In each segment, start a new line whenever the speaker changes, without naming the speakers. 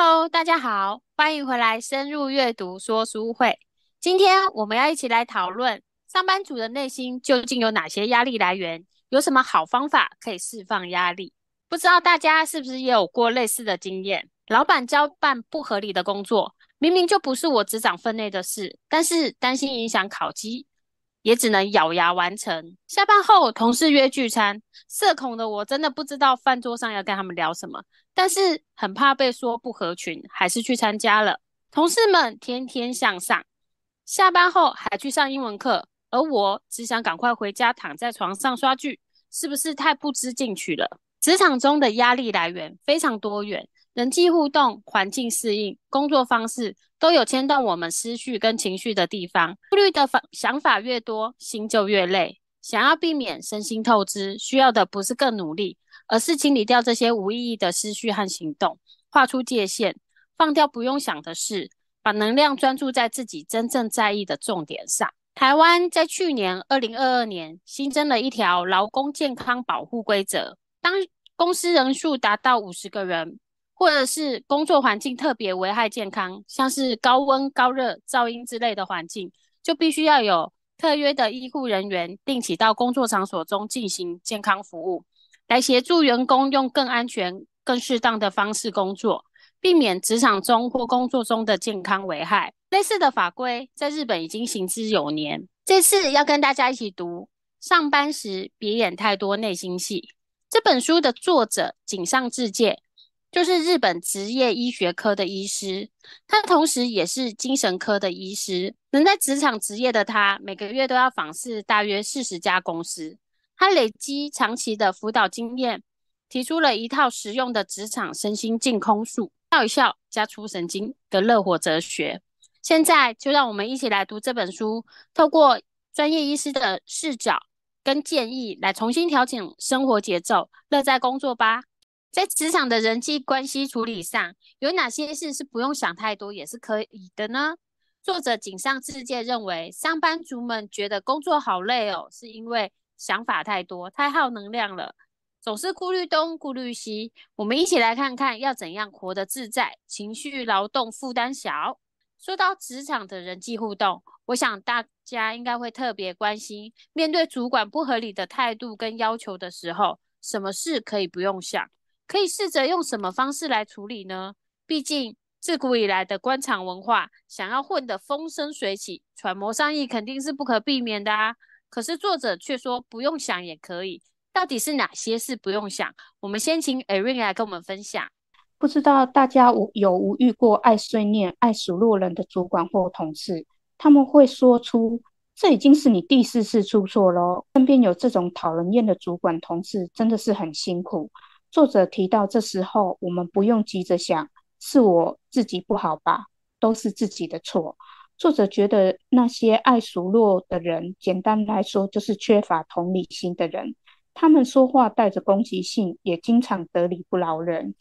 Hello，大家好，欢迎回来深入阅读说书会。今天我们要一起来讨论上班族的内心究竟有哪些压力来源，有什么好方法可以释放压力？不知道大家是不是也有过类似的经验？老板交办不合理的工作，明明就不是我执掌分内的事，但是担心影响考绩。也只能咬牙完成。下班后，同事约聚餐，社恐的我真的不知道饭桌上要跟他们聊什么，但是很怕被说不合群，还是去参加了。同事们天天向上，下班后还去上英文课，而我只想赶快回家躺在床上刷剧，是不是太不知进取了？职场中的压力来源非常多元，人际互动、环境适应、工作方式，都有牵动我们思绪跟情绪的地方。顾虑的想法越多，心就越累。想要避免身心透支，需要的不是更努力，而是清理掉这些无意义的思绪和行动，画出界限，放掉不用想的事，把能量专注在自己真正在意的重点上。台湾在去年二零二二年新增了一条劳工健康保护规则，当公司人数达到五十个人。或者是工作环境特别危害健康，像是高温、高热、噪音之类的环境，就必须要有特约的医护人员定期到工作场所中进行健康服务，来协助员工用更安全、更适当的方式工作，避免职场中或工作中的健康危害。类似的法规在日本已经行之有年。这次要跟大家一起读《上班时别演太多内心戏》这本书的作者井上智介。就是日本职业医学科的医师，他同时也是精神科的医师。能在职场职业的他，每个月都要访视大约四十家公司。他累积长期的辅导经验，提出了一套实用的职场身心净空术——笑一笑加出神经的乐活哲学。现在就让我们一起来读这本书，透过专业医师的视角跟建议，来重新调整生活节奏，乐在工作吧。在职场的人际关系处理上，有哪些事是不用想太多也是可以的呢？作者井上智介认为，上班族们觉得工作好累哦，是因为想法太多，太耗能量了，总是顾虑东顾虑西。我们一起来看看要怎样活得自在，情绪劳动负担小。说到职场的人际互动，我想大家应该会特别关心，面对主管不合理的态度跟要求的时候，什么事可以不用想？可以试着用什么方式来处理呢？毕竟自古以来的官场文化，想要混得风生水起，揣摩上意肯定是不可避免的啊。可是作者却说不用想也可以。到底是哪些事不用想？我们先请 Erin 来跟我们分享。
不知道大家有无遇过爱碎念、爱数落人的主管或同事？他们会说出“这已经是你第四次出错”喽。身边有这种讨人厌的主管、同事，真的是很辛苦。作者提到，这时候我们不用急着想是我自己不好吧，都是自己的错。作者觉得那些爱数落的人，简单来说就是缺乏同理心的人。他们说话带着攻击性，也经常得理不饶人，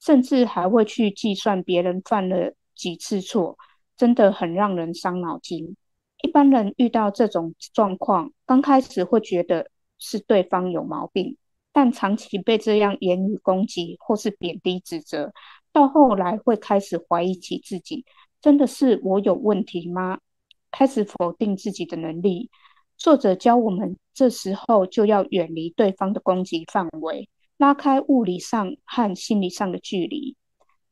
甚至还会去计算别人犯了几次错，真的很让人伤脑筋。一般人遇到这种状况，刚开始会觉得是对方有毛病。但长期被这样言语攻击或是贬低、指责，到后来会开始怀疑起自己，真的是我有问题吗？开始否定自己的能力。作者教我们，这时候就要远离对方的攻击范围，拉开物理上和心理上的距离。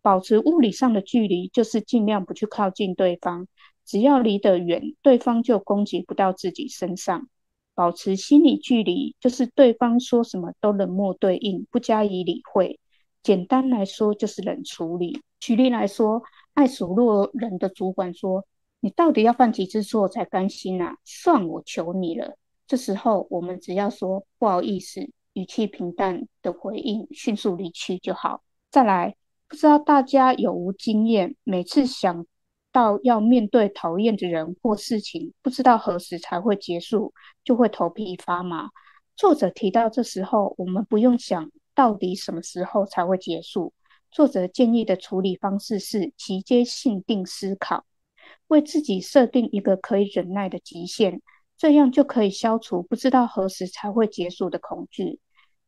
保持物理上的距离，就是尽量不去靠近对方，只要离得远，对方就攻击不到自己身上。保持心理距离，就是对方说什么都冷漠对应，不加以理会。简单来说就是冷处理。举例来说，爱数落人的主管说：“你到底要犯几次错才甘心啊？算我求你了。”这时候我们只要说“不好意思”，语气平淡的回应，迅速离去就好。再来，不知道大家有无经验，每次想。到要面对讨厌的人或事情，不知道何时才会结束，就会头皮发麻。作者提到，这时候我们不用想到底什么时候才会结束。作者建议的处理方式是直接性定思考，为自己设定一个可以忍耐的极限，这样就可以消除不知道何时才会结束的恐惧。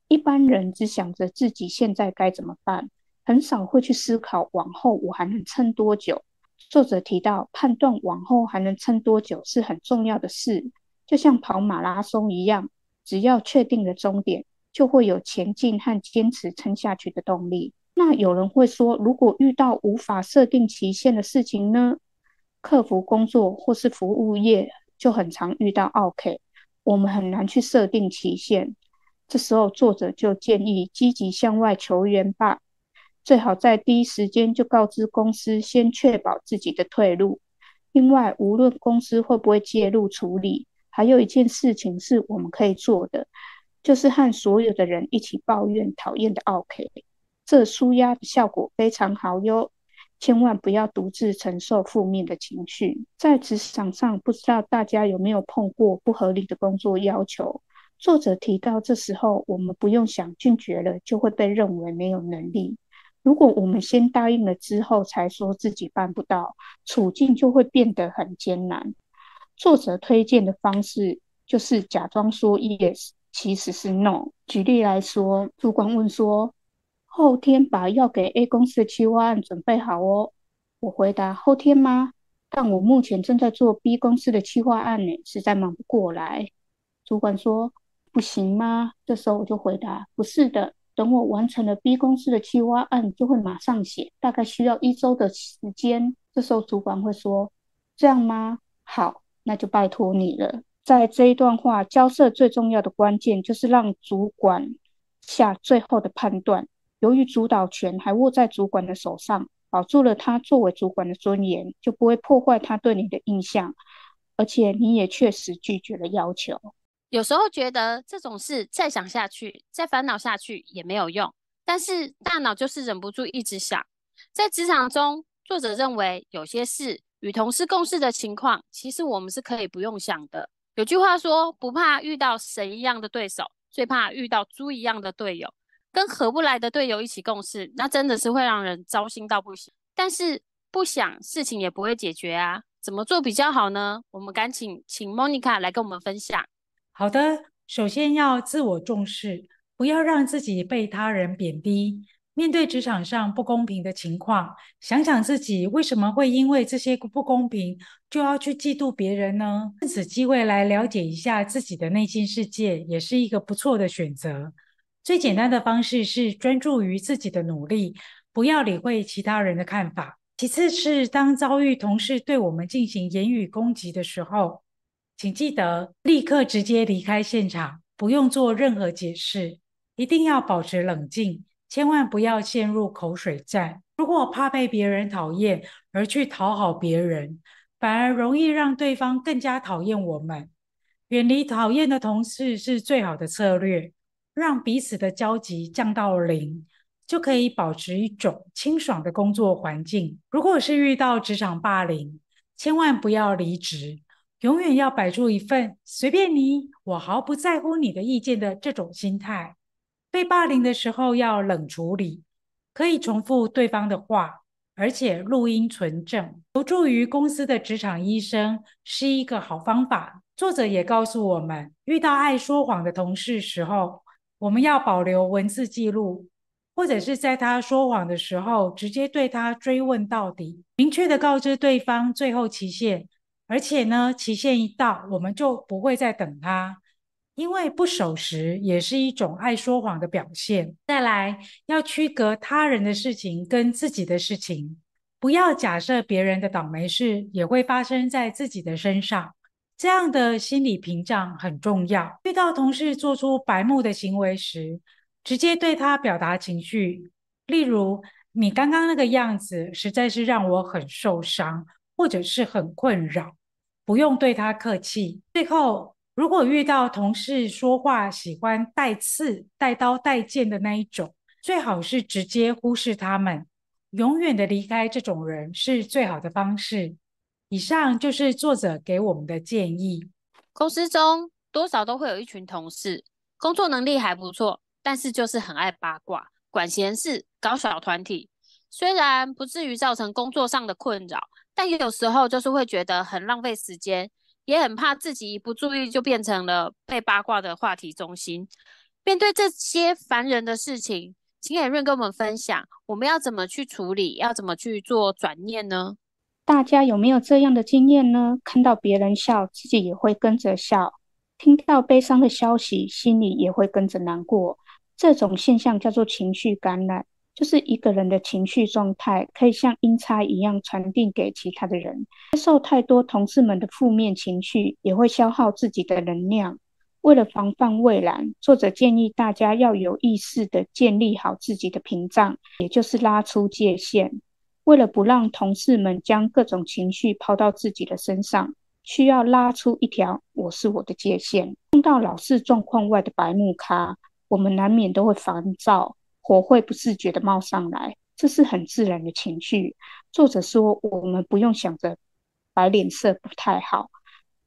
一般人只想着自己现在该怎么办，很少会去思考往后我还能撑多久。作者提到，判断往后还能撑多久是很重要的事，就像跑马拉松一样，只要确定了终点，就会有前进和坚持撑下去的动力。那有人会说，如果遇到无法设定期限的事情呢？客服工作或是服务业就很常遇到，OK，我们很难去设定期限。这时候，作者就建议积极向外求援吧。最好在第一时间就告知公司，先确保自己的退路。另外，无论公司会不会介入处理，还有一件事情是我们可以做的，就是和所有的人一起抱怨讨厌的 OK。这舒压的效果非常好哟！千万不要独自承受负面的情绪。在职场上，不知道大家有没有碰过不合理的工作要求？作者提到，这时候我们不用想拒绝了，就会被认为没有能力。如果我们先答应了之后才说自己办不到，处境就会变得很艰难。作者推荐的方式就是假装说 yes，其实是 no。举例来说，主管问说：“后天把要给 A 公司的企划案准备好哦。”我回答：“后天吗？但我目前正在做 B 公司的企划案呢，实在忙不过来。”主管说：“不行吗？”这时候我就回答：“不是的。”等我完成了 B 公司的企划案，就会马上写，大概需要一周的时间。这时候主管会说：“这样吗？好，那就拜托你了。”在这一段话交涉最重要的关键，就是让主管下最后的判断。由于主导权还握在主管的手上，保住了他作为主管的尊严，就不会破坏他对你的印象，而且你也确实拒绝了要
求。有时候觉得这种事再想下去、再烦恼下去也没有用，但是大脑就是忍不住一直想。在职场中，作者认为有些事与同事共事的情况，其实我们是可以不用想的。有句话说：“不怕遇到神一样的对手，最怕遇到猪一样的队友。”跟合不来的队友一起共事，那真的是会让人糟心到不行。但是不想，事情也不会解决啊。怎么做比较好呢？我们赶紧请 Monica 来跟我们分享。
好的，首先要自我重视，不要让自己被他人贬低。面对职场上不公平的情况，想想自己为什么会因为这些不公平就要去嫉妒别人呢？趁此机会来了解一下自己的内心世界，也是一个不错的选择。最简单的方式是专注于自己的努力，不要理会其他人的看法。其次是当遭遇同事对我们进行言语攻击的时候。请记得立刻直接离开现场，不用做任何解释，一定要保持冷静，千万不要陷入口水战。如果怕被别人讨厌而去讨好别人，反而容易让对方更加讨厌我们。远离讨厌的同事是最好的策略，让彼此的交集降到零，就可以保持一种清爽的工作环境。如果是遇到职场霸凌，千万不要离职。永远要摆出一份随便你，我毫不在乎你的意见的这种心态。被霸凌的时候要冷处理，可以重复对方的话，而且录音存证，求助于公司的职场医生是一个好方法。作者也告诉我们，遇到爱说谎的同事时候，我们要保留文字记录，或者是在他说谎的时候，直接对他追问到底，明确的告知对方最后期限。而且呢，期限一到，我们就不会再等他，因为不守时也是一种爱说谎的表现。再来，要区隔他人的事情跟自己的事情，不要假设别人的倒霉事也会发生在自己的身上，这样的心理屏障很重要。遇到同事做出白目的行为时，直接对他表达情绪，例如你刚刚那个样子，实在是让我很受伤，或者是很困扰。不用对他客气。最后，如果遇到同事说话喜欢带刺、带刀、带剑的那一种，最好是直接忽视他们，永远的离开这种人是最好的方式。以上就是作者给我们的建议。公司中
多少都会有一群同事，工作能力还不错，但是就是很爱八卦、管闲事、搞小团体，虽然不至于造成工作上的困扰。但有时候就是会觉得很浪费时间，也很怕自己一不注意就变成了被八卦的话题中心。面对这些烦人的事情，请海润跟我们分享，我们要怎么去处理，要怎么去做转念呢？
大家有没有这样的经验呢？看到别人笑，自己也会跟着笑；听到悲伤的消息，心里也会跟着难过。这种现象叫做情绪感染。就是一个人的情绪状态，可以像阴差一样传递给其他的人。接受太多同事们的负面情绪，也会消耗自己的能量。为了防范未然，作者建议大家要有意识地建立好自己的屏障，也就是拉出界限。为了不让同事们将各种情绪抛到自己的身上，需要拉出一条“我是我的”界限。碰到老是状况外的白木咖，我们难免都会烦躁。火会不自觉的冒上来，这是很自然的情绪。作者说，我们不用想着白脸色不太好。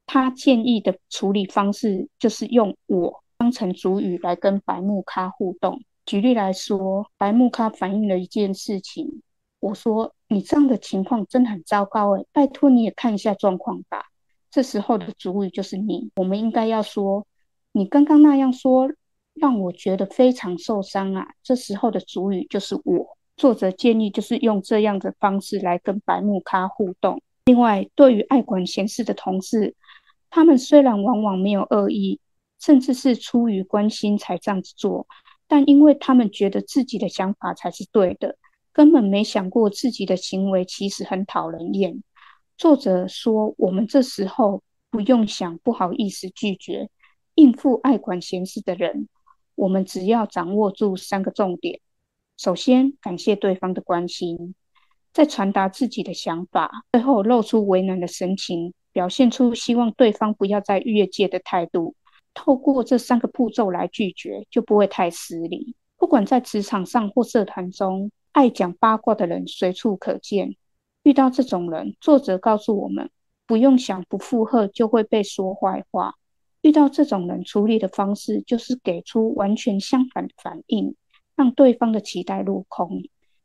他建议的处理方式就是用我当成主语来跟白木咖互动。举例来说，白木咖反映了一件事情，我说：“你这样的情况真的很糟糕，诶，拜托你也看一下状况吧。”这时候的主语就是你，我们应该要说：“你刚刚那样说。”让我觉得非常受伤啊！这时候的主语就是我。作者建议就是用这样的方式来跟白木咖互动。另外，对于爱管闲事的同事，他们虽然往往没有恶意，甚至是出于关心才这样子做，但因为他们觉得自己的想法才是对的，根本没想过自己的行为其实很讨人厌。作者说，我们这时候不用想不好意思拒绝，应付爱管闲事的人。我们只要掌握住三个重点：首先，感谢对方的关心；再传达自己的想法；最后，露出为难的神情，表现出希望对方不要再越界的态度。透过这三个步骤来拒绝，就不会太失礼。不管在职场上或社团中，爱讲八卦的人随处可见。遇到这种人，作者告诉我们，不用想，不附和就会被说坏话。遇到这种人，处理的方式就是给出完全相反的反应，让对方的期待落空。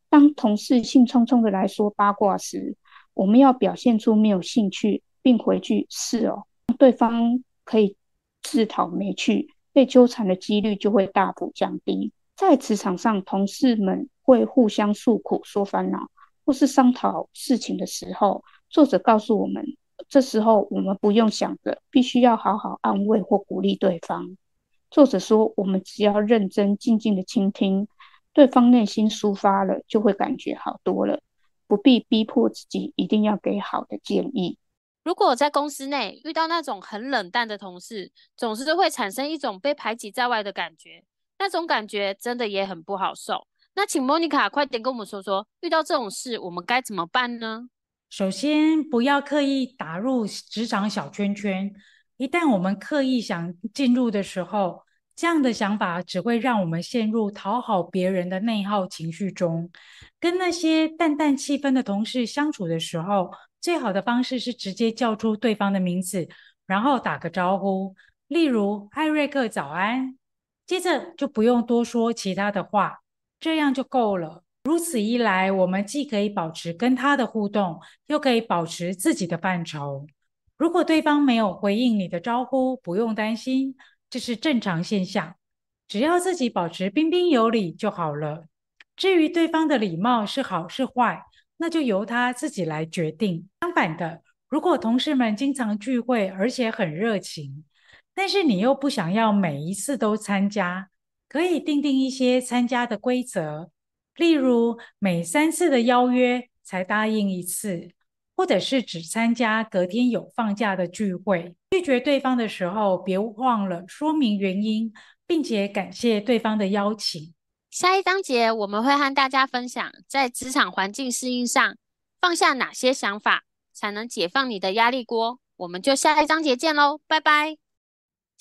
当同事兴冲冲的来说八卦时，我们要表现出没有兴趣，并回句是哦，对方可以自讨没趣，被纠缠的几率就会大幅降低。在职场上，同事们会互相诉苦、说烦恼或是商讨事情的时候，作者告诉我们。这时候，我们不用想着必须要好好安慰或鼓励对方。作者说，我们只要认真静静的倾听，对方内心抒发了，就会感觉好多了。不必逼迫自己一定要给好的建议。
如果在公司内遇到那种很冷淡的同事，总是会产生一种被排挤在外的感觉，那种感觉真的也很不好受。那请莫妮卡快点跟我们说说，遇到这种事，我们该怎么办呢？
首先，不要刻意打入职场小圈圈。一旦我们刻意想进入的时候，这样的想法只会让我们陷入讨好别人的内耗情绪中。跟那些淡淡气氛的同事相处的时候，最好的方式是直接叫出对方的名字，然后打个招呼，例如艾瑞克早安。接着就不用多说其他的话，这样就够了。如此一来，我们既可以保持跟他的互动，又可以保持自己的范畴。如果对方没有回应你的招呼，不用担心，这是正常现象。只要自己保持彬彬有礼就好了。至于对方的礼貌是好是坏，那就由他自己来决定。相反的，如果同事们经常聚会，而且很热情，但是你又不想要每一次都参加，可以定定一些参加的规则。例如，每三次的邀约才答应一次，或者是只参加隔天有放假的聚会。拒绝对方的时候，别忘了说明原因，并且感谢对方的邀请。下一章节
我们会和大家分享，在职场环境适应上放下哪些想法，才能解放你的压力锅。我们就下一章节见喽，拜拜。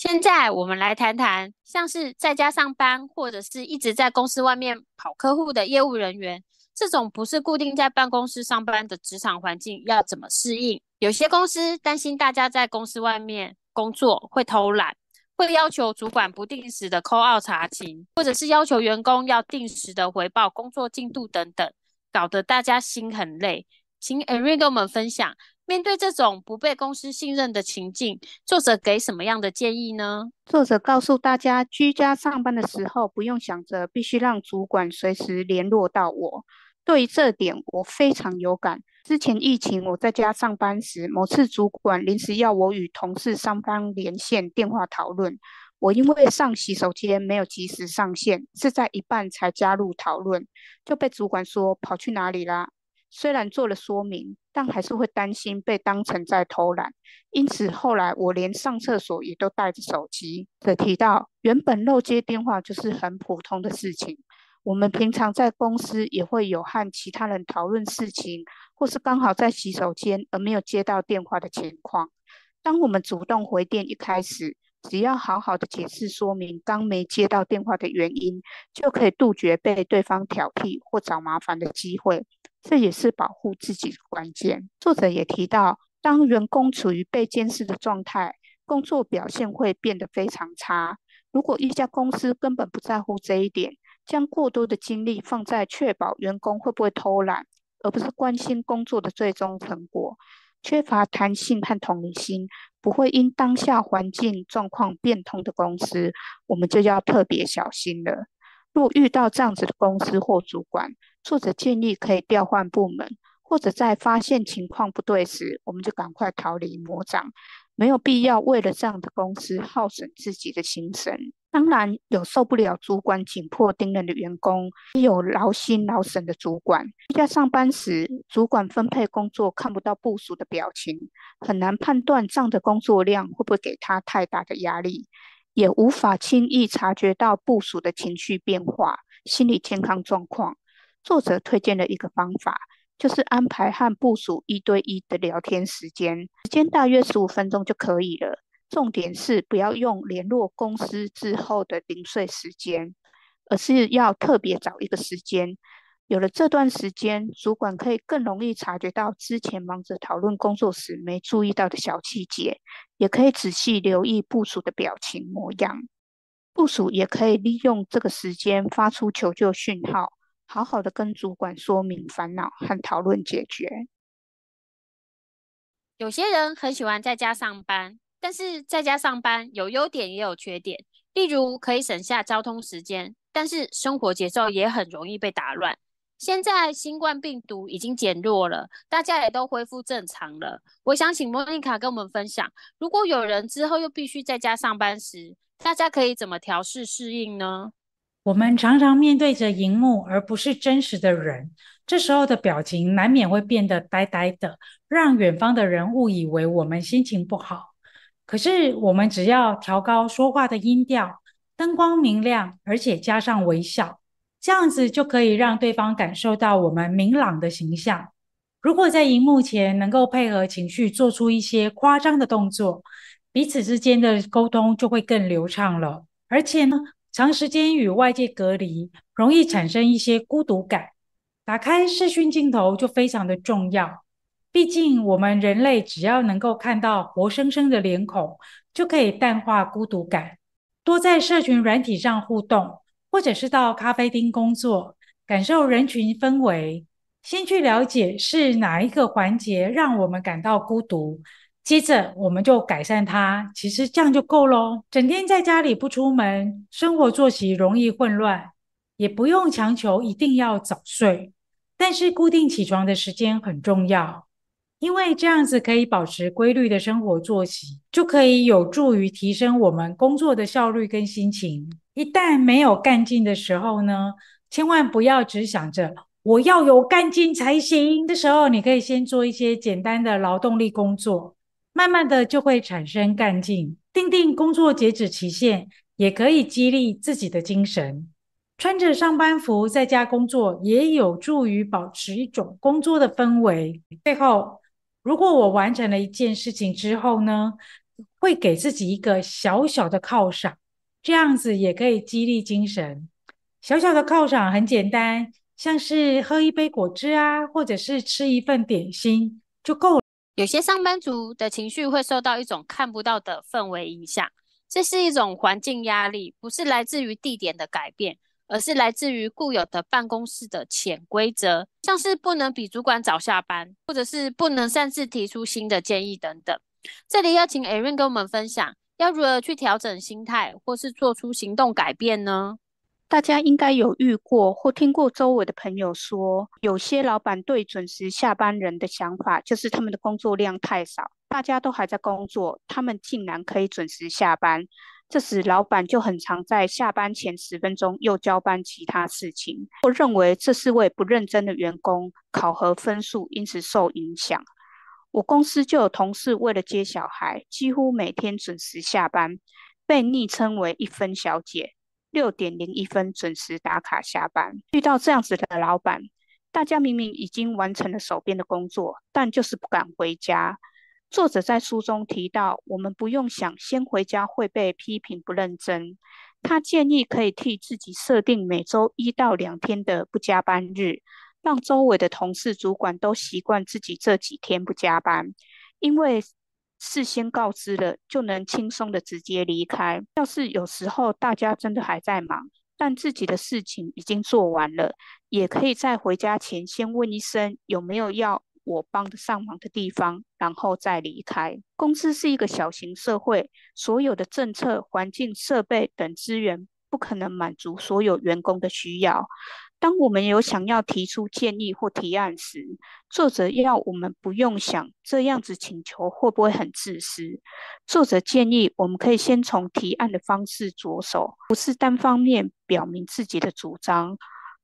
现在我们来谈谈，像是在家上班或者是一直在公司外面跑客户的业务人员，这种不是固定在办公室上班的职场环境要怎么适应？有些公司担心大家在公司外面工作会偷懒，会要求主管不定时的扣二查勤，或者是要求员工要定时的回报工作进度等等，搞得大家心很累。请 Erin 给我们分享。面对这种不被公司信任的情境，作者给什么样的建议呢？
作者告诉大家，居家上班的时候，不用想着必须让主管随时联络到我。对于这点，我非常有感。之前疫情我在家上班时，某次主管临时要我与同事双方连线电话讨论，我因为上洗手间没有及时上线，是在一半才加入讨论，就被主管说跑去哪里啦。虽然做了说明，但还是会担心被当成在偷懒，因此后来我连上厕所也都带着手机。可提到原本漏接电话就是很普通的事情，我们平常在公司也会有和其他人讨论事情，或是刚好在洗手间而没有接到电话的情况。当我们主动回电，一开始只要好好的解释说明刚没接到电话的原因，就可以杜绝被对方挑剔或找麻烦的机会。这也是保护自己的关键。作者也提到，当员工处于被监视的状态，工作表现会变得非常差。如果一家公司根本不在乎这一点，将过多的精力放在确保员工会不会偷懒，而不是关心工作的最终成果，缺乏弹性和同理心，不会因当下环境状况变通的公司，我们就要特别小心了。若遇到这样子的公司或主管，作者建议可以调换部门，或者在发现情况不对时，我们就赶快逃离魔掌。没有必要为了这样的公司耗损自己的心神。当然，有受不了主管紧迫盯人的员工，也有劳心劳神的主管。在上班时，主管分配工作看不到部署的表情，很难判断这样的工作量会不会给他太大的压力，也无法轻易察觉到部署的情绪变化、心理健康状况。作者推荐了一个方法，就是安排和部署一对一的聊天时间，时间大约十五分钟就可以了。重点是不要用联络公司之后的零碎时间，而是要特别找一个时间。有了这段时间，主管可以更容易察觉到之前忙着讨论工作时没注意到的小细节，也可以仔细留意部署的表情模样。部署也可以利用这个时间发出求救讯号。好好的跟主管说明烦恼和讨论解决。
有些人很喜欢在家上班，但是在家上班有优点也有缺点，例如可以省下交通时间，但是生活节奏也很容易被打乱。现在新冠病毒已经减弱了，大家也都恢复正常了。我想请莫妮卡跟我们分享，如果有人之后又必须在家上班时，大家可以怎么调试适应呢？
我们常常面对着荧幕，而不是真实的人，这时候的表情难免会变得呆呆的，让远方的人误以为我们心情不好。可是，我们只要调高说话的音调，灯光明亮，而且加上微笑，这样子就可以让对方感受到我们明朗的形象。如果在荧幕前能够配合情绪做出一些夸张的动作，彼此之间的沟通就会更流畅了。而且呢？长时间与外界隔离，容易产生一些孤独感。打开视讯镜头就非常的重要，毕竟我们人类只要能够看到活生生的脸孔，就可以淡化孤独感。多在社群软体上互动，或者是到咖啡厅工作，感受人群氛围。先去了解是哪一个环节让我们感到孤独。接着我们就改善它，其实这样就够了。整天在家里不出门，生活作息容易混乱，也不用强求一定要早睡，但是固定起床的时间很重要，因为这样子可以保持规律的生活作息，就可以有助于提升我们工作的效率跟心情。一旦没有干劲的时候呢，千万不要只想着我要有干劲才行。的时候，你可以先做一些简单的劳动力工作。慢慢的就会产生干劲，定定工作截止期限，也可以激励自己的精神。穿着上班服在家工作，也有助于保持一种工作的氛围。最后，如果我完成了一件事情之后呢，会给自己一个小小的犒赏，这样子也可以激励精神。小小的犒赏很简单，像是喝一杯果汁啊，或者是吃一份点心，就够
了。有些上班族的情绪会受到一种看不到的氛围影响，这是一种环境压力，不是来自于地点的改变，而是来自于固有的办公室的潜规则，像是不能比主管早下班，或者是不能擅自提出新的建议等等。这里要请艾润跟我们分享，要如何去调整心态，或是做出行动改变呢？
大家应该有遇过或听过周围的朋友说，有些老板对准时下班人的想法，就是他们的工作量太少，大家都还在工作，他们竟然可以准时下班。这时，老板就很常在下班前十分钟又交班其他事情，或认为这是为不认真的员工考核分数，因此受影响。我公司就有同事为了接小孩，几乎每天准时下班，被昵称为“一分小姐”。六点零一分准时打卡下班，遇到这样子的老板，大家明明已经完成了手边的工作，但就是不敢回家。作者在书中提到，我们不用想先回家会被批评不认真。他建议可以替自己设定每周一到两天的不加班日，让周围的同事、主管都习惯自己这几天不加班，因为。事先告知了，就能轻松的直接离开。要是有时候大家真的还在忙，但自己的事情已经做完了，也可以在回家前先问一声有没有要我帮得上忙的地方，然后再离开。公司是一个小型社会，所有的政策、环境、设备等资源不可能满足所有员工的需要。当我们有想要提出建议或提案时，作者要我们不用想这样子请求会不会很自私。作者建议我们可以先从提案的方式着手，不是单方面表明自己的主张，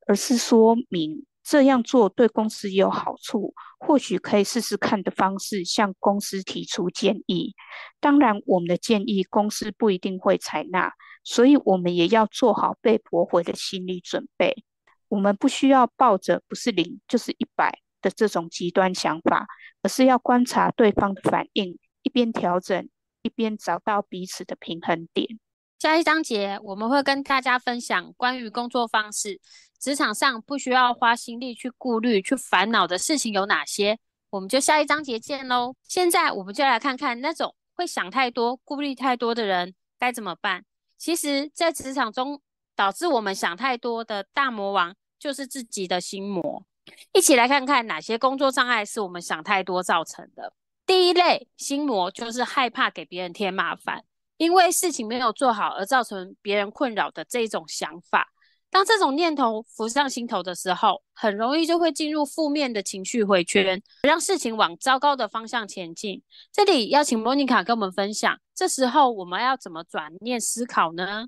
而是说明这样做对公司有好处，或许可以试试看的方式向公司提出建议。当然，我们的建议公司不一定会采纳，所以我们也要做好被驳回的心理准备。我们不需要抱着不是零就是一百的这种极端想法，而是要观察对方的反应，一边调整，一边找到彼此的平衡点。
下一章节我们会跟大家分享关于工作方式，职场上不需要花心力去顾虑、去烦恼的事情有哪些。我们就下一章节见喽。现在我们就来看看那种会想太多、顾虑太多的人该怎么办。其实，在职场中导致我们想太多的大魔王。就是自己的心魔，一起来看看哪些工作障碍是我们想太多造成的。第一类心魔就是害怕给别人添麻烦，因为事情没有做好而造成别人困扰的这种想法。当这种念头浮上心头的时候，很容易就会进入负面的情绪回圈，让事情往糟糕的方向前进。这里邀请莫妮卡跟我们分享，这时候我们要怎么转念
思考呢？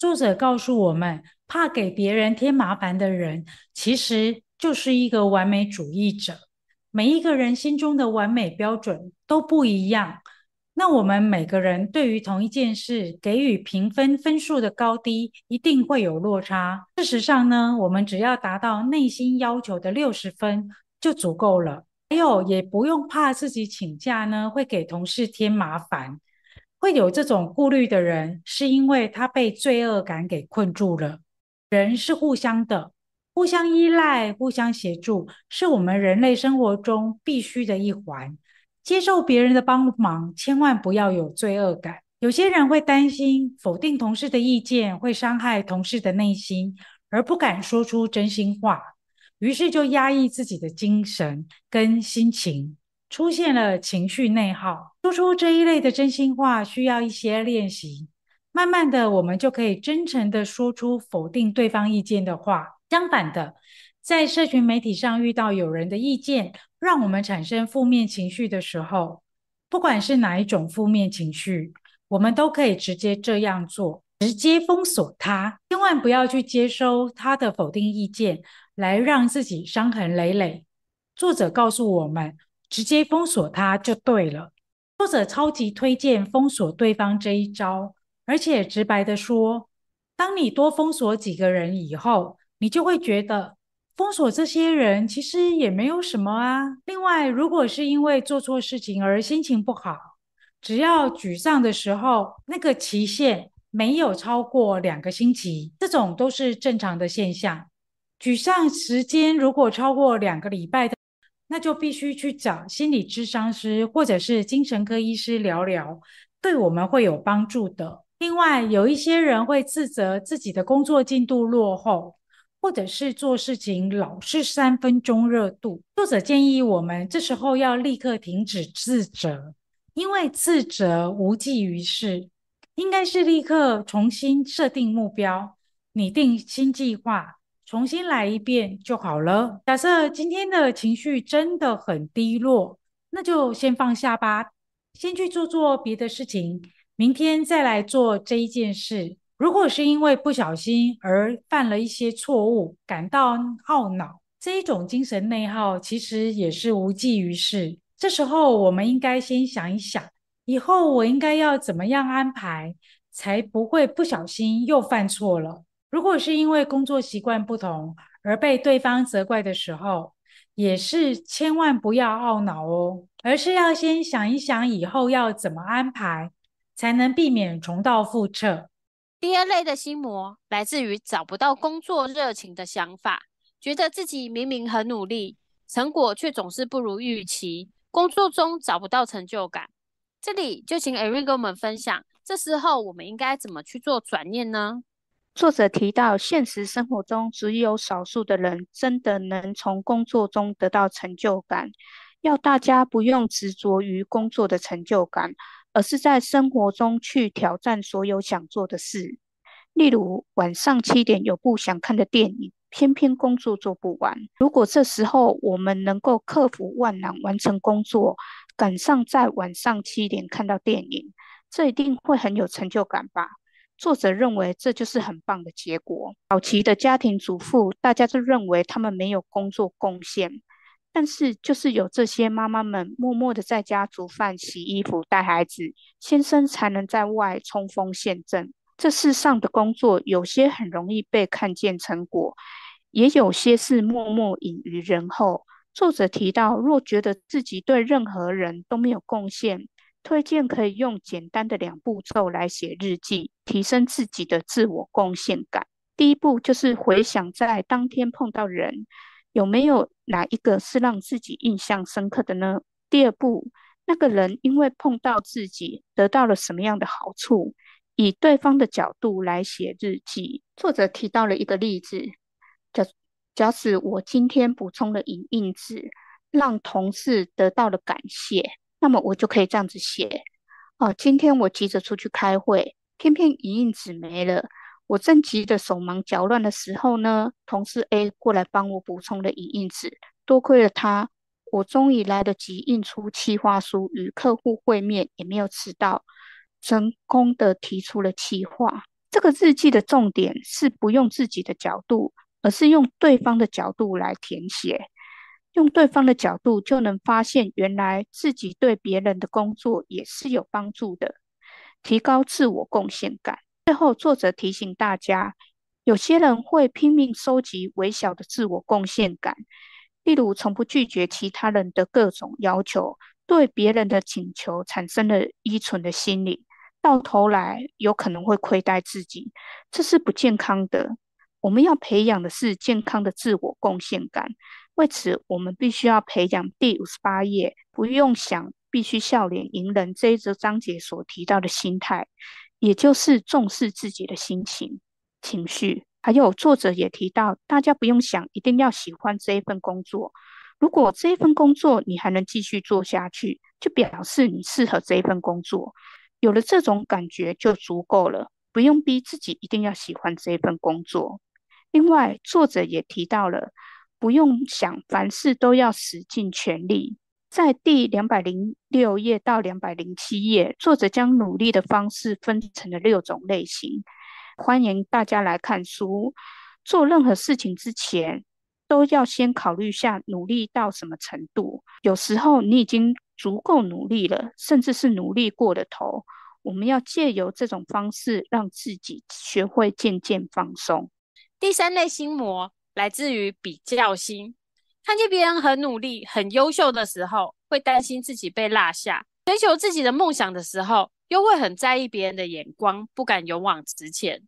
作者告诉我们，怕给别人添麻烦的人，其实就是一个完美主义者。每一个人心中的完美标准都不一样，那我们每个人对于同一件事给予评分分数的高低，一定会有落差。事实上呢，我们只要达到内心要求的六十分就足够了，还有也不用怕自己请假呢会给同事添麻烦。会有这种顾虑的人，是因为他被罪恶感给困住了。人是互相的，互相依赖、互相协助，是我们人类生活中必须的一环。接受别人的帮忙，千万不要有罪恶感。有些人会担心否定同事的意见会伤害同事的内心，而不敢说出真心话，于是就压抑自己的精神跟心情，出现了情绪内耗。说出这一类的真心话需要一些练习，慢慢的我们就可以真诚的说出否定对方意见的话。相反的，在社群媒体上遇到有人的意见让我们产生负面情绪的时候，不管是哪一种负面情绪，我们都可以直接这样做，直接封锁他，千万不要去接收他的否定意见，来让自己伤痕累累。作者告诉我们，直接封锁他就对了。作者超级推荐封锁对方这一招，而且直白的说，当你多封锁几个人以后，你就会觉得封锁这些人其实也没有什么啊。另外，如果是因为做错事情而心情不好，只要沮丧的时候那个期限没有超过两个星期，这种都是正常的现象。沮丧时间如果超过两个礼拜。那就必须去找心理咨商师或者是精神科医师聊聊，对我们会有帮助的。另外，有一些人会自责自己的工作进度落后，或者是做事情老是三分钟热度。作者建议我们这时候要立刻停止自责，因为自责无济于事，应该是立刻重新设定目标，拟定新计划。重新来一遍就好了。假设今天的情绪真的很低落，那就先放下吧，先去做做别的事情，明天再来做这一件事。如果是因为不小心而犯了一些错误，感到懊恼，这一种精神内耗其实也是无济于事。这时候，我们应该先想一想，以后我应该要怎么样安排，才不会不小心又犯错了。如果是因为工作习惯不同而被对方责怪的时候，也是千万不要懊恼哦，而是要先想一想以后要怎么安排，才能避免重蹈覆辙。
第二类的心魔来自于找不到工作热情的想法，觉得自己明明很努力，成果却总是不如预期，工作中找不到成就感。这里就请艾瑞跟我们分享，这时候我们应该怎么去做转念呢？
作者提到，现实生活中只有少数的人真的能从工作中得到成就感。要大家不用执着于工作的成就感，而是在生活中去挑战所有想做的事。例如，晚上七点有部想看的电影，偏偏工作做不完。如果这时候我们能够克服万难完成工作，赶上在晚上七点看到电影，这一定会很有成就感吧。作者认为这就是很棒的结果。早期的家庭主妇，大家就认为他们没有工作贡献，但是就是有这些妈妈们默默的在家煮饭、洗衣服、带孩子，先生才能在外冲锋陷阵。这世上的工作，有些很容易被看见成果，也有些是默默隐于人后。作者提到，若觉得自己对任何人都没有贡献，推荐可以用简单的两步骤来写日记，提升自己的自我贡献感。第一步就是回想在当天碰到人，有没有哪一个是让自己印象深刻的呢？第二步，那个人因为碰到自己，得到了什么样的好处？以对方的角度来写日记。作者提到了一个例子：假假使我今天补充了影印纸，让同事得到了感谢。那么我就可以这样子写哦，今天我急着出去开会，偏偏影印纸没了。我正急得手忙脚乱的时候呢，同事 A 过来帮我补充了影印纸。多亏了他，我终于来得及印出企划书，与客户会面也没有迟到，成功的提出了企划。这个日记的重点是不用自己的角度，而是用对方的角度来填写。用对方的角度，就能发现原来自己对别人的工作也是有帮助的，提高自我贡献感。最后，作者提醒大家：有些人会拼命收集微小的自我贡献感，例如从不拒绝其他人的各种要求，对别人的请求产生了依存的心理，到头来有可能会亏待自己，这是不健康的。我们要培养的是健康的自我贡献感。为此，我们必须要培养第五十八页不用想，必须笑脸迎人这一则章节所提到的心态，也就是重视自己的心情、情绪。还有作者也提到，大家不用想，一定要喜欢这一份工作。如果这一份工作你还能继续做下去，就表示你适合这一份工作。有了这种感觉就足够了，不用逼自己一定要喜欢这一份工作。另外，作者也提到了。不用想，凡事都要使尽全力。在第两百零六页到两百零七页，作者将努力的方式分成了六种类型。欢迎大家来看书。做任何事情之前，都要先考虑下努力到什么程度。有时候你已经足够努力了，甚至是努力过了头。我们要借由这种方式，让自己学会渐渐放松。
第三类心魔。来自于比较心，看见别人很努力、很优秀的时候，会担心自己被落下；追求自己的梦想的时候，又会很在意别人的眼光，不敢勇往直前。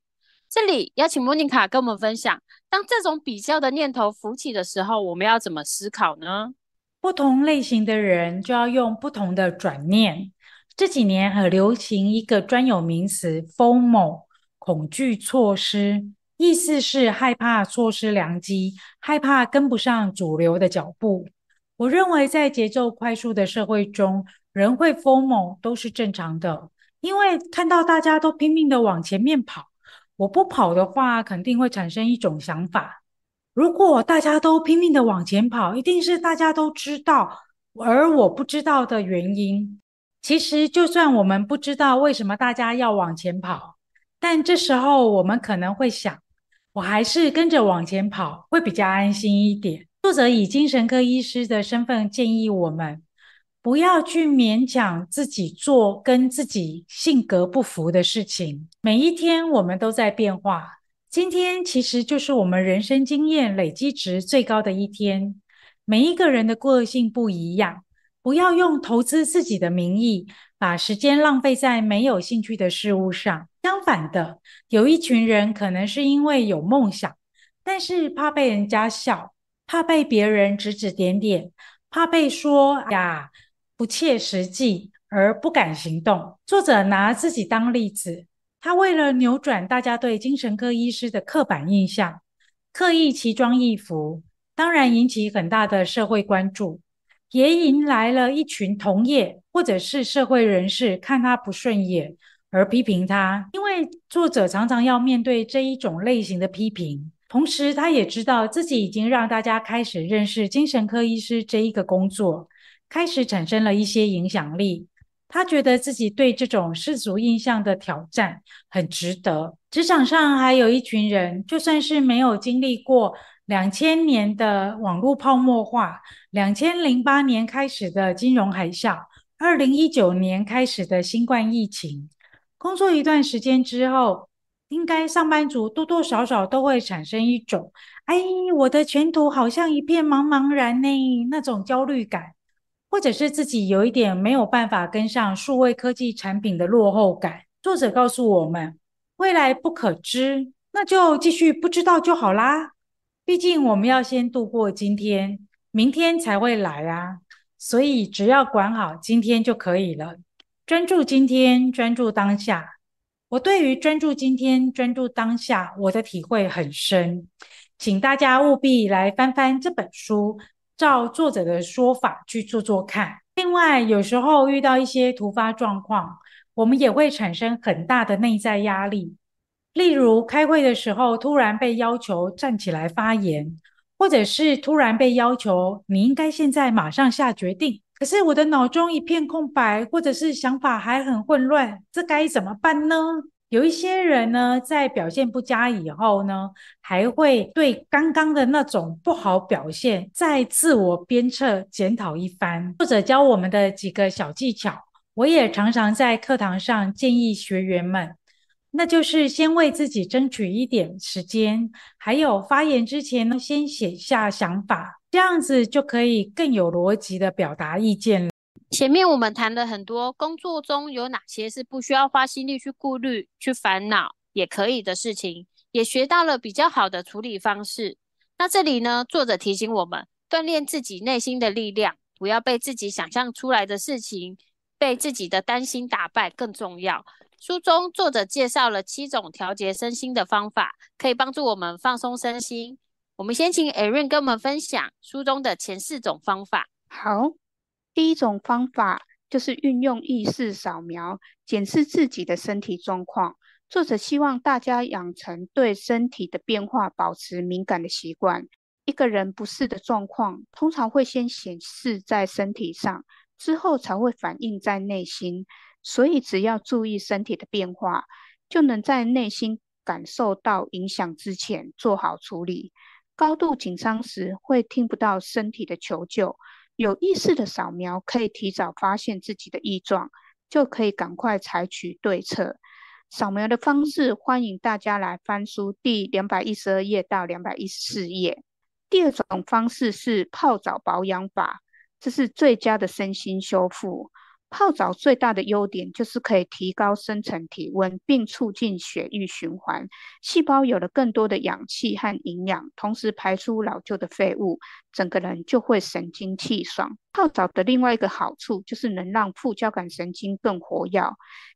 这里邀请莫妮卡跟我们分享：当这种比较的念头浮起的时候，我们要怎么思考呢？
不同类型的人就要用不同的转念。这几年很流行一个专有名词 “fomo”，恐惧措施，意思是害怕错失良机，害怕跟不上主流的脚步。我认为在节奏快速的社会中，人会疯魔都是正常的，因为看到大家都拼命的往前面跑，我不跑的话，肯定会产生一种想法：如果大家都拼命的往前跑，一定是大家都知道，而我不知道的原因。其实就算我们不知道为什么大家要往前跑，但这时候我们可能会想。我还是跟着往前跑，会比较安心一点。作者以精神科医师的身份建议我们，不要去勉强自己做跟自己性格不符的事情。每一天我们都在变化，今天其实就是我们人生经验累积值最高的一天。每一个人的个性不一样，不要用投资自己的名义，把时间浪费在没有兴趣的事物上。相反的，有一群人可能是因为有梦想，但是怕被人家笑，怕被别人指指点点，怕被说呀不切实际而不敢行动。作者拿自己当例子，他为了扭转大家对精神科医师的刻板印象，刻意奇装异服，当然引起很大的社会关注，也迎来了一群同业或者是社会人士看他不顺眼。而批评他，因为作者常常要面对这一种类型的批评。同时，他也知道自己已经让大家开始认识精神科医师这一个工作，开始产生了一些影响力。他觉得自己对这种世俗印象的挑战很值得。职场上还有一群人，就算是没有经历过两千年的网络泡沫化、两千零八年开始的金融海啸、二零一九年开始的新冠疫情。工作一段时间之后，应该上班族多多少少都会产生一种，哎，我的前途好像一片茫茫然呢，那种焦虑感，或者是自己有一点没有办法跟上数位科技产品的落后感。作者告诉我们，未来不可知，那就继续不知道就好啦。毕竟我们要先度过今天，明天才会来啊，所以只要管好今天就可以了。专注今天，专注当下。我对于专注今天、专注当下，我的体会很深。请大家务必来翻翻这本书，照作者的说法去做做看。另外，有时候遇到一些突发状况，我们也会产生很大的内在压力。例如，开会的时候突然被要求站起来发言，或者是突然被要求，你应该现在马上下决定。可是我的脑中一片空白，或者是想法还很混乱，这该怎么办呢？有一些人呢，在表现不佳以后呢，还会对刚刚的那种不好表现再自我鞭策、检讨一番。作者教我们的几个小技巧，我也常常在课堂上建议学员们，那就是先为自己争取一点时间，还有发言之前呢，先写下想法。这样子就可以更有逻辑的表达意见了。前面我们
谈了很多工作中有哪些是不需要花心力去顾虑、去烦恼也可以的事情，也学到了比较好的处理方式。那这里呢，作者提醒我们，锻炼自己内心的力量，不要被自己想象出来的事情、被自己的担心打败，更重要。书中作者介绍了七种调节身心的方法，可以帮助我们放松身心。我们先请 Aaron 跟我们分享书中的前四种方法。
好，第一种方法就是运用意识扫描检视自己的身体状况。作者希望大家养成对身体的变化保持敏感的习惯。一个人不适的状况通常会先显示在身体上，之后才会反映在内心。所以只要注意身体的变化，就能在内心感受到影响之前做好处理。高度紧张时会听不到身体的求救，有意识的扫描可以提早发现自己的异状，就可以赶快采取对策。扫描的方式欢迎大家来翻书第两百一十二页到两百一十四页。第二种方式是泡澡保养法，这是最佳的身心修复。泡澡最大的优点就是可以提高深层体温，并促进血液循环，细胞有了更多的氧气和营养，同时排出老旧的废物，整个人就会神清气爽。泡澡的另外一个好处就是能让副交感神经更活跃。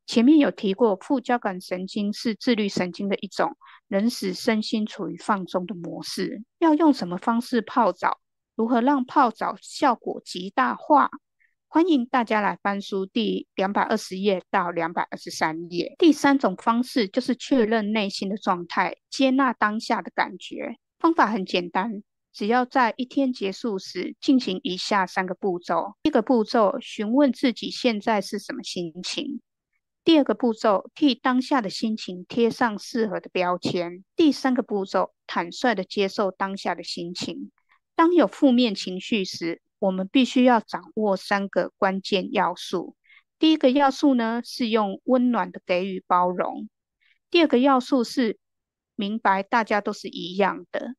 前面有提过，副交感神经是自律神经的一种，能使身心处于放松的模式。要用什么方式泡澡？如何让泡澡效果极大化？欢迎大家来翻书，第两百二十页到两百二十三页。第三种方式就是确认内心的状态，接纳当下的感觉。方法很简单，只要在一天结束时进行以下三个步骤：第一个步骤，询问自己现在是什么心情；第二个步骤，替当下的心情贴上适合的标签；第三个步骤，坦率的接受当下的心情。当有负面情绪时，我们必须要掌握三个关键要素。第一个要素呢，是用温暖的给予包容；第二个要素是明白大家都是一样的；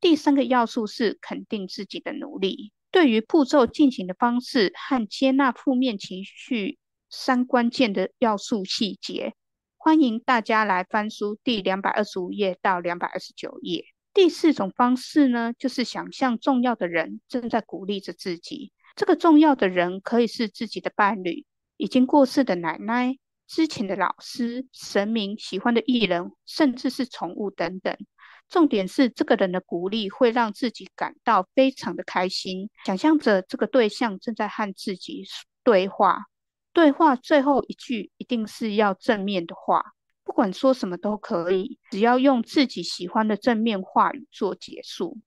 第三个要素是肯定自己的努力。对于步骤进行的方式和接纳负面情绪三关键的要素细节，欢迎大家来翻书第两百二十五页到两百二十九页。第四种方式呢，就是想象重要的人正在鼓励着自己。这个重要的人可以是自己的伴侣、已经过世的奶奶、之前的老师、神明、喜欢的艺人，甚至是宠物等等。重点是这个人的鼓励会让自己感到非常的开心。想象着这个对象正在和自己对话，对话最后一句一定是要正面的话。不管说什么都可以，只要用自己喜欢的正面话语做结束。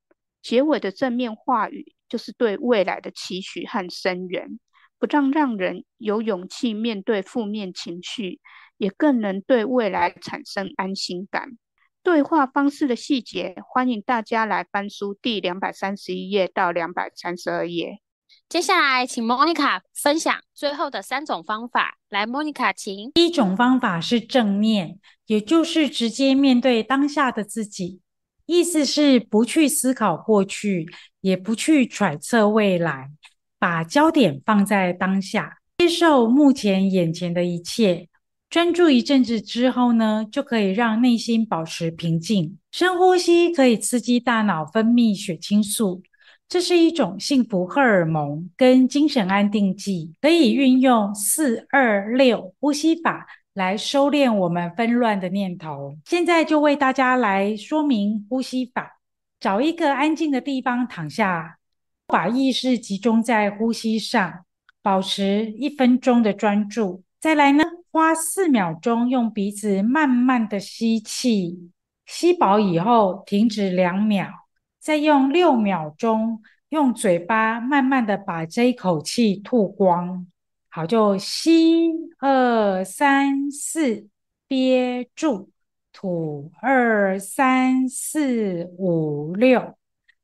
结尾的正面话语就是对未来的期许和声援，不但让人有勇气面对负面情绪，也更能对未来产生安心感。对话方式的细节，欢迎大家来翻书第两百三
十一页到两百三十二页。接下来，请 Monica 分享最后的三种方法。来，Monica，请。
第一种方法是正面，也就是直接面对当下的自己，意思是不去思考过去，也不去揣测未来，把焦点放在当下，接受目前眼前的一切。专注一阵子之后呢，就可以让内心保持平静。深呼吸可以刺激大脑分泌血清素。这是一种幸福荷尔蒙跟精神安定剂，可以运用四二六呼吸法来收敛我们纷乱的念头。现在就为大家来说明呼吸法：找一个安静的地方躺下，把意识集中在呼吸上，保持一分钟的专注。再来呢，花四秒钟用鼻子慢慢的吸气，吸饱以后停止两秒。再用六秒钟，用嘴巴慢慢的把这一口气吐光。好，就吸二三四，憋住；吐二三四五六，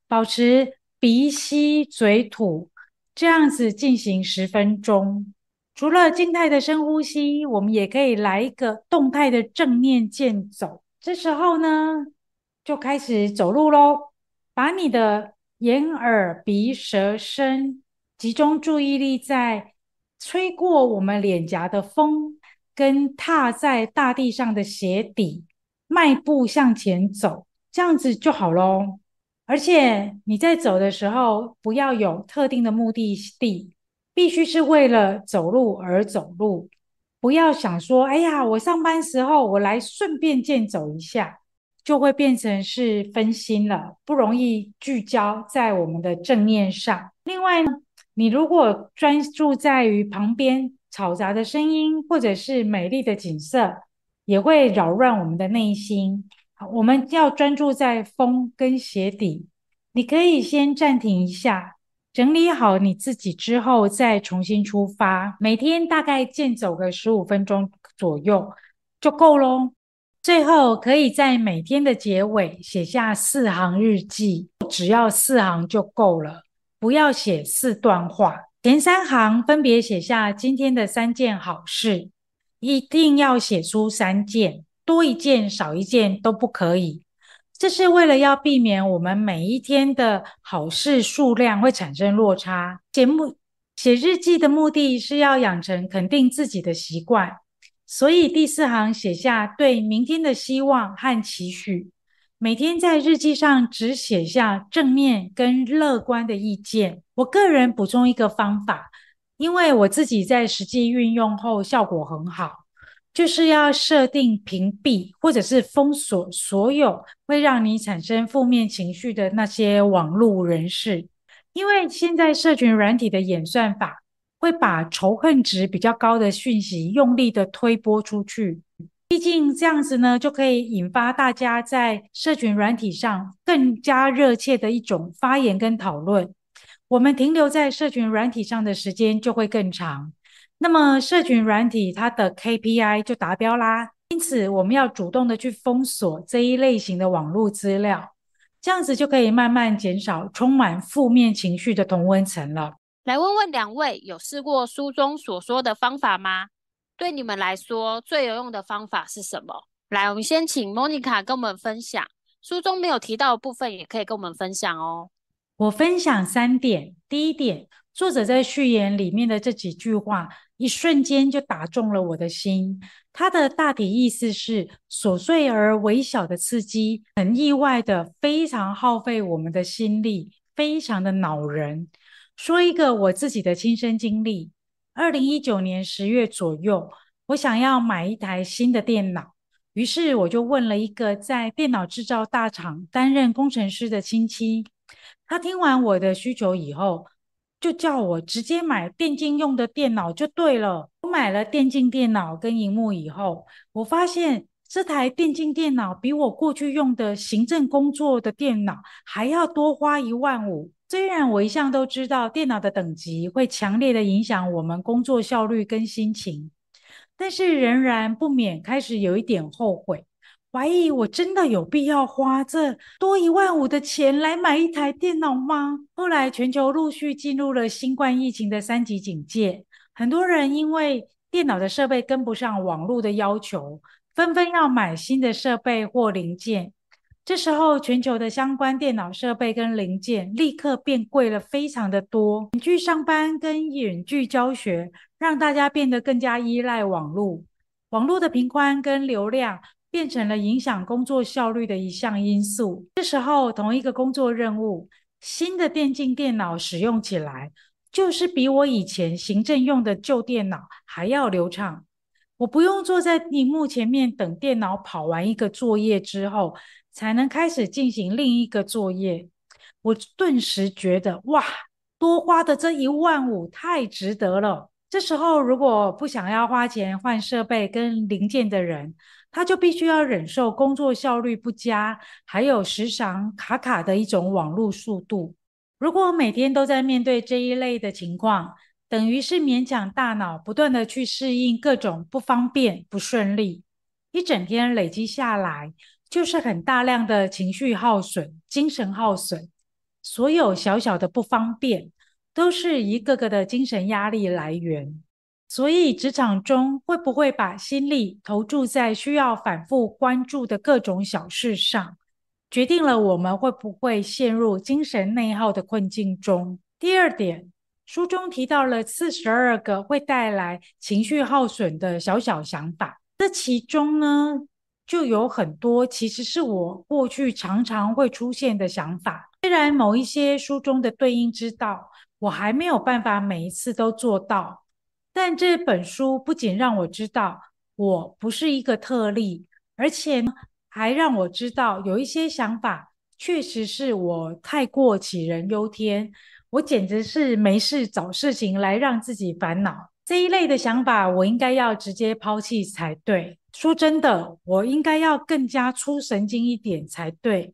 保持鼻吸嘴吐，这样子进行十分钟。除了静态的深呼吸，我们也可以来一个动态的正念健走。这时候呢，就开始走路喽。把你的眼、耳、鼻、舌、身集中注意力在吹过我们脸颊的风，跟踏在大地上的鞋底，迈步向前走，这样子就好喽。而且你在走的时候，不要有特定的目的地，必须是为了走路而走路，不要想说：“哎呀，我上班时候我来顺便健走一下。”就会变成是分心了，不容易聚焦在我们的正面上。另外呢，你如果专注在于旁边吵杂的声音或者是美丽的景色，也会扰乱我们的内心。我们要专注在风跟鞋底。你可以先暂停一下，整理好你自己之后再重新出发。每天大概健走个十五分钟左右就够喽。最后，可以在每天的结尾写下四行日记，只要四行就够了，不要写四段话。前三行分别写下今天的三件好事，一定要写出三件，多一件少一件都不可以。这是为了要避免我们每一天的好事数量会产生落差。节目写日记的目的是要养成肯定自己的习惯。所以第四行写下对明天的希望和期许。每天在日记上只写下正面跟乐观的意见。我个人补充一个方法，因为我自己在实际运用后效果很好，就是要设定屏蔽或者是封锁所有会让你产生负面情绪的那些网络人士，因为现在社群软体的演算法。会把仇恨值比较高的讯息用力的推播出去，毕竟这样子呢，就可以引发大家在社群软体上更加热切的一种发言跟讨论。我们停留在社群软体上的时间就会更长，那么社群软体它的 KPI 就达标啦。因此，我们要主动的去封锁这一类型的网络资料，这样子就可以慢慢减少充满负面情绪的同温层了。
来问问两位有试过书中所说的方法吗？对你们来说最有用的方法是什么？来，我们先请 Monica 跟我们分享书中没有提到的部分，也可以跟我们分享哦。
我分享三点。第一点，作者在序言里面的这几句话，一瞬间就打中了我的心。他的大体意思是，琐碎而微小的刺激，很意外的，非常耗费我们的心力，非常的恼人。说一个我自己的亲身经历：二零一九年十月左右，我想要买一台新的电脑，于是我就问了一个在电脑制造大厂担任工程师的亲戚。他听完我的需求以后，就叫我直接买电竞用的电脑就对了。我买了电竞电脑跟荧幕以后，我发现这台电竞电脑比我过去用的行政工作的电脑还要多花一万五。虽然我一向都知道电脑的等级会强烈的影响我们工作效率跟心情，但是仍然不免开始有一点后悔，怀疑我真的有必要花这多一万五的钱来买一台电脑吗？后来全球陆续进入了新冠疫情的三级警戒，很多人因为电脑的设备跟不上网络的要求，纷纷要买新的设备或零件。这时候，全球的相关电脑设备跟零件立刻变贵了，非常的多。远距上班跟远距教学，让大家变得更加依赖网络。网络的频宽跟流量，变成了影响工作效率的一项因素。这时候，同一个工作任务，新的电竞电脑使用起来，就是比我以前行政用的旧电脑还要流畅。我不用坐在荧幕前面等电脑跑完一个作业之后。才能开始进行另一个作业。我顿时觉得，哇，多花的这一万五太值得了。这时候，如果不想要花钱换设备跟零件的人，他就必须要忍受工作效率不佳，还有时常卡卡的一种网络速度。如果每天都在面对这一类的情况，等于是勉强大脑不断的去适应各种不方便、不顺利，一整天累积下来。就是很大量的情绪耗损、精神耗损，所有小小的不方便都是一个个的精神压力来源。所以，职场中会不会把心力投注在需要反复关注的各种小事上，决定了我们会不会陷入精神内耗的困境中。第二点，书中提到了四十二个会带来情绪耗损的小小想法，这其中呢？就有很多，其实是我过去常常会出现的想法。虽然某一些书中的对应之道，我还没有办法每一次都做到，但这本书不仅让我知道我不是一个特例，而且还让我知道有一些想法确实是我太过杞人忧天，我简直是没事找事情来让自己烦恼。这一类的想法，我应该要直接抛弃才对。说真的，我应该要更加出神经一点才对。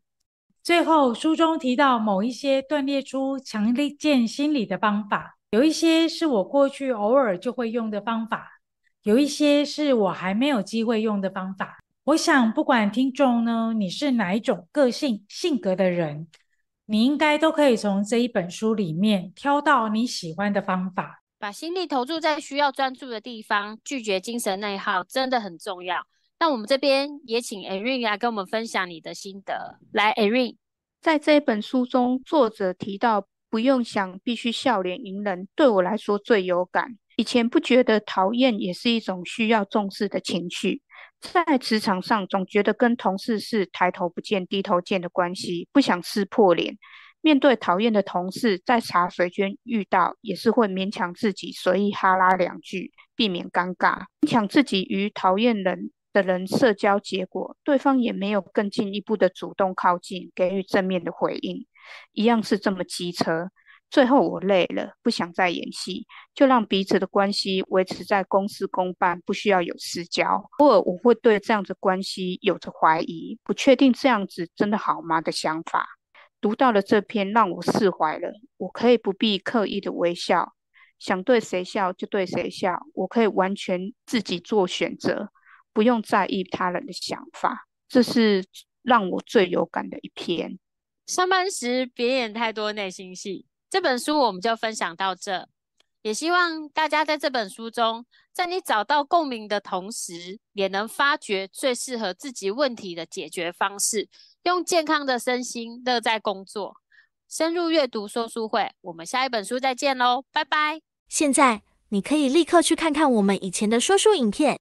最后，书中提到某一些锻炼出强烈健心理的方法，有一些是我过去偶尔就会用的方法，有一些是我还没有机会用的方法。我想，不管听众呢，你是哪一种个性性格的人，你应该都可以从这一本书里面挑到你喜欢的方法。
把心力投注在需要专注的地方，拒绝精神内耗，真的很重要。那我们这边也请 Erin 来跟我们分享你的心得。
来，Erin，在这一本书中，作者提到不用想，必须笑脸迎人，对我来说最有感。以前不觉得讨厌也是一种需要重视的情绪，在职场上总觉得跟同事是抬头不见低头见的关系，不想撕破脸。面对讨厌的同事，在茶水间遇到也是会勉强自己随意哈拉两句，避免尴尬，勉强自己与讨厌人的人社交，结果对方也没有更进一步的主动靠近，给予正面的回应，一样是这么机车。最后我累了，不想再演戏，就让彼此的关系维持在公事公办，不需要有私交。偶尔我会对这样子关系有着怀疑，不确定这样子真的好吗的想法。读到了这篇，让我释怀了。我可以不必刻意的微笑，想对谁笑就对谁笑。我可以完全自己做选择，不用在意他人的想法。这是让我最有感的一篇。
上班时别演太多内心戏。这本书我们就分享到这，也希望大家在这本书中，在你找到共鸣的同时，也能发掘最适合自己问题的解决方式。用健康的身心乐在工作，深入阅读说书会，我们下一本书再见喽，拜拜！现在你可以立刻去看看我们以前的说书影片。